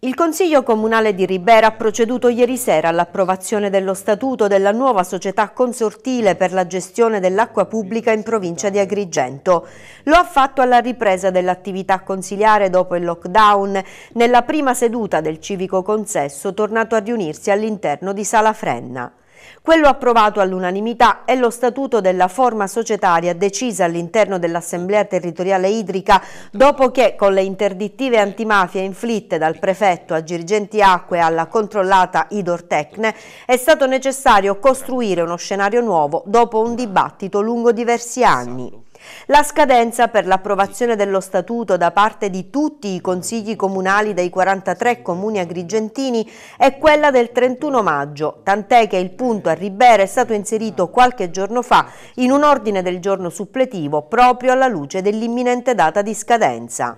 Il Consiglio Comunale di Ribera ha proceduto ieri sera all'approvazione dello statuto della nuova società consortile per la gestione dell'acqua pubblica in provincia di Agrigento. Lo ha fatto alla ripresa dell'attività consiliare dopo il lockdown, nella prima seduta del civico consesso tornato a riunirsi all'interno di Sala Frenna. Quello approvato all'unanimità è lo statuto della forma societaria decisa all'interno dell'Assemblea territoriale idrica dopo che con le interdittive antimafia inflitte dal prefetto a Girgenti Acque e alla controllata Idortecne è stato necessario costruire uno scenario nuovo dopo un dibattito lungo diversi anni. La scadenza per l'approvazione dello statuto da parte di tutti i consigli comunali dei 43 comuni agrigentini è quella del 31 maggio, tant'è che il punto a Ribera è stato inserito qualche giorno fa in un ordine del giorno suppletivo proprio alla luce dell'imminente data di scadenza.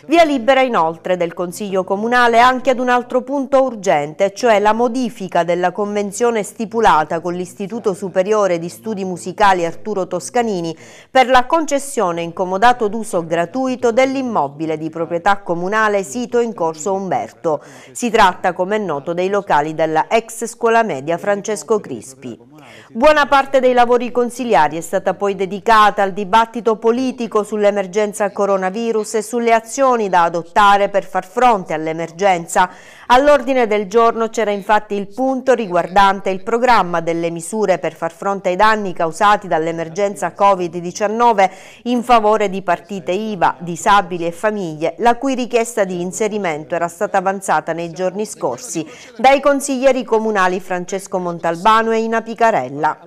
Certo. Via libera inoltre del Consiglio Comunale anche ad un altro punto urgente, cioè la modifica della convenzione stipulata con l'Istituto Superiore di Studi Musicali Arturo Toscanini per la concessione in comodato d'uso gratuito dell'immobile di proprietà comunale sito in corso Umberto. Si tratta, come è noto, dei locali della ex scuola media Francesco Crispi. Buona parte dei lavori consigliari è stata poi dedicata al dibattito politico sull'emergenza coronavirus e sulle azioni da adottare per far fronte all'emergenza, All'ordine del giorno c'era infatti il punto riguardante il programma delle misure per far fronte ai danni causati dall'emergenza Covid-19 in favore di partite IVA, disabili e famiglie, la cui richiesta di inserimento era stata avanzata nei giorni scorsi dai consiglieri comunali Francesco Montalbano e Ina Picarella.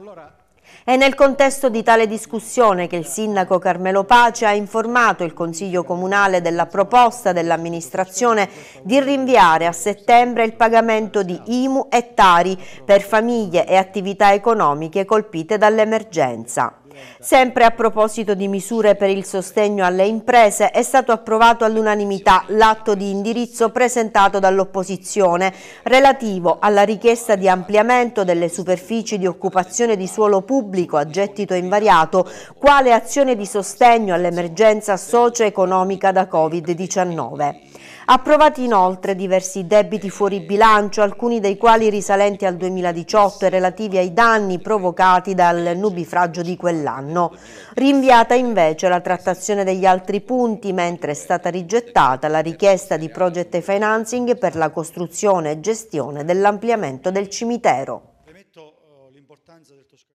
È nel contesto di tale discussione che il sindaco Carmelo Pace ha informato il Consiglio Comunale della proposta dell'amministrazione di rinviare a settembre il pagamento di IMU e Tari per famiglie e attività economiche colpite dall'emergenza. Sempre a proposito di misure per il sostegno alle imprese, è stato approvato all'unanimità l'atto di indirizzo presentato dall'opposizione relativo alla richiesta di ampliamento delle superfici di occupazione di suolo pubblico a gettito invariato quale azione di sostegno all'emergenza socio-economica da Covid-19. Approvati inoltre diversi debiti fuori bilancio, alcuni dei quali risalenti al 2018 e relativi ai danni provocati dal nubifragio di quell'anno. Rinviata invece la trattazione degli altri punti, mentre è stata rigettata la richiesta di project financing per la costruzione e gestione dell'ampliamento del cimitero. Eh,